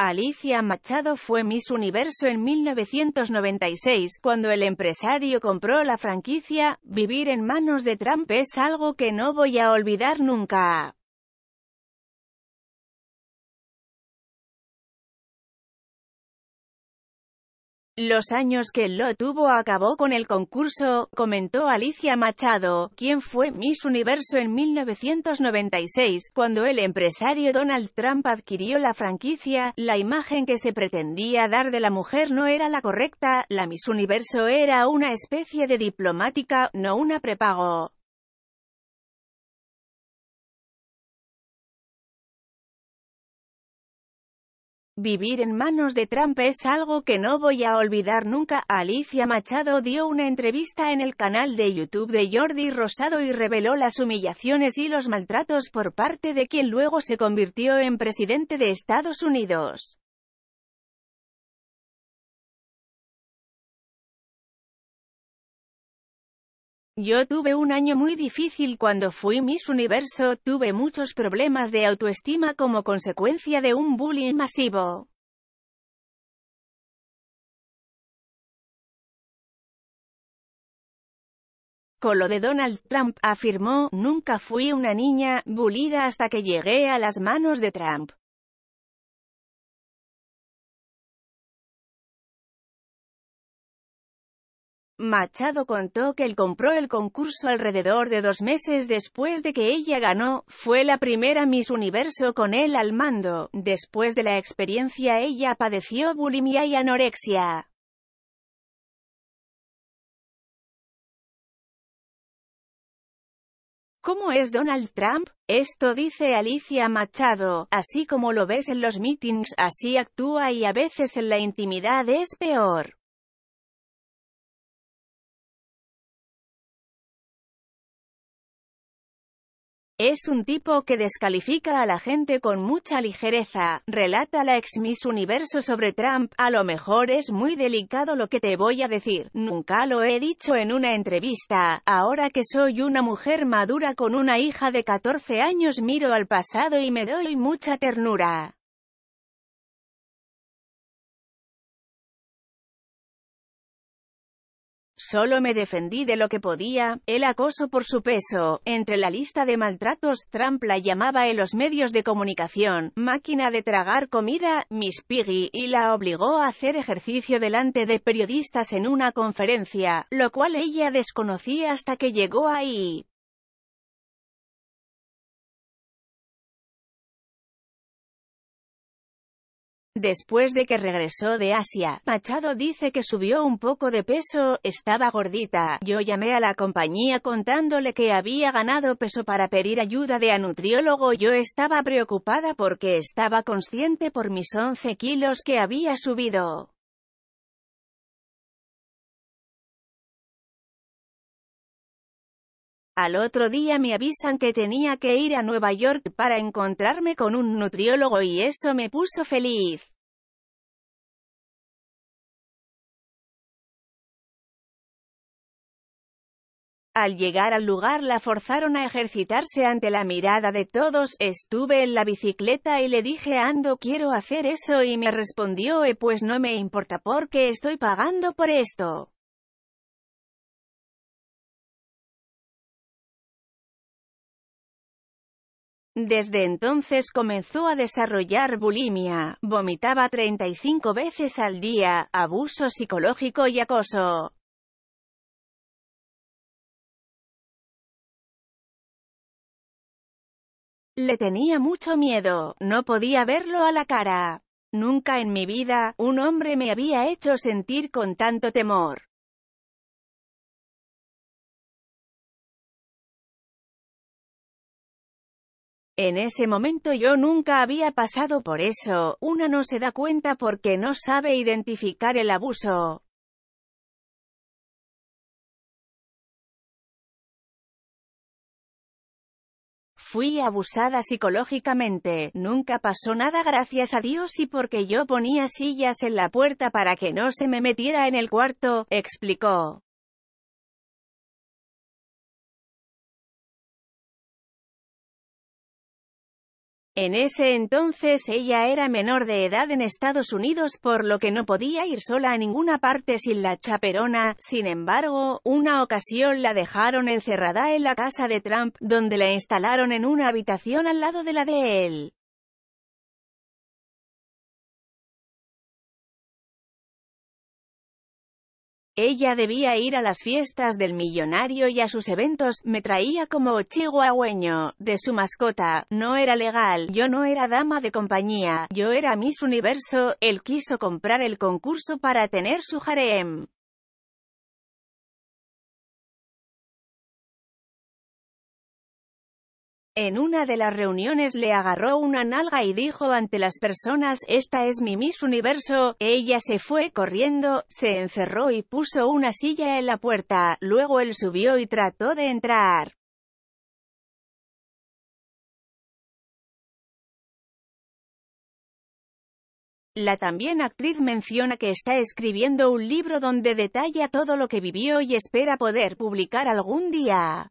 Alicia Machado fue Miss Universo en 1996, cuando el empresario compró la franquicia, vivir en manos de Trump es algo que no voy a olvidar nunca. Los años que lo tuvo acabó con el concurso, comentó Alicia Machado, quien fue Miss Universo en 1996, cuando el empresario Donald Trump adquirió la franquicia, la imagen que se pretendía dar de la mujer no era la correcta, la Miss Universo era una especie de diplomática, no una prepago. Vivir en manos de Trump es algo que no voy a olvidar nunca. Alicia Machado dio una entrevista en el canal de YouTube de Jordi Rosado y reveló las humillaciones y los maltratos por parte de quien luego se convirtió en presidente de Estados Unidos. Yo tuve un año muy difícil cuando fui Miss Universo, tuve muchos problemas de autoestima como consecuencia de un bullying masivo. Con lo de Donald Trump, afirmó, nunca fui una niña, bulida hasta que llegué a las manos de Trump. Machado contó que él compró el concurso alrededor de dos meses después de que ella ganó, fue la primera Miss Universo con él al mando, después de la experiencia ella padeció bulimia y anorexia. ¿Cómo es Donald Trump? Esto dice Alicia Machado, así como lo ves en los meetings, así actúa y a veces en la intimidad es peor. Es un tipo que descalifica a la gente con mucha ligereza, relata la ex Miss Universo sobre Trump, a lo mejor es muy delicado lo que te voy a decir, nunca lo he dicho en una entrevista, ahora que soy una mujer madura con una hija de 14 años miro al pasado y me doy mucha ternura. Solo me defendí de lo que podía, el acoso por su peso, entre la lista de maltratos, Trump la llamaba en los medios de comunicación, máquina de tragar comida, Miss Piggy, y la obligó a hacer ejercicio delante de periodistas en una conferencia, lo cual ella desconocía hasta que llegó ahí. Después de que regresó de Asia, Machado dice que subió un poco de peso, estaba gordita. Yo llamé a la compañía contándole que había ganado peso para pedir ayuda de a nutriólogo. Yo estaba preocupada porque estaba consciente por mis 11 kilos que había subido. Al otro día me avisan que tenía que ir a Nueva York para encontrarme con un nutriólogo y eso me puso feliz. Al llegar al lugar la forzaron a ejercitarse ante la mirada de todos, estuve en la bicicleta y le dije Ando quiero hacer eso y me respondió eh, pues no me importa porque estoy pagando por esto. Desde entonces comenzó a desarrollar bulimia, vomitaba 35 veces al día, abuso psicológico y acoso. Le tenía mucho miedo, no podía verlo a la cara. Nunca en mi vida, un hombre me había hecho sentir con tanto temor. En ese momento yo nunca había pasado por eso, una no se da cuenta porque no sabe identificar el abuso. Fui abusada psicológicamente, nunca pasó nada gracias a Dios y porque yo ponía sillas en la puerta para que no se me metiera en el cuarto, explicó. En ese entonces ella era menor de edad en Estados Unidos por lo que no podía ir sola a ninguna parte sin la chaperona, sin embargo, una ocasión la dejaron encerrada en la casa de Trump, donde la instalaron en una habitación al lado de la de él. Ella debía ir a las fiestas del millonario y a sus eventos, me traía como chihuahueño, de su mascota, no era legal, yo no era dama de compañía, yo era Miss Universo, él quiso comprar el concurso para tener su harem. En una de las reuniones le agarró una nalga y dijo ante las personas, esta es mi Miss Universo, ella se fue corriendo, se encerró y puso una silla en la puerta, luego él subió y trató de entrar. La también actriz menciona que está escribiendo un libro donde detalla todo lo que vivió y espera poder publicar algún día.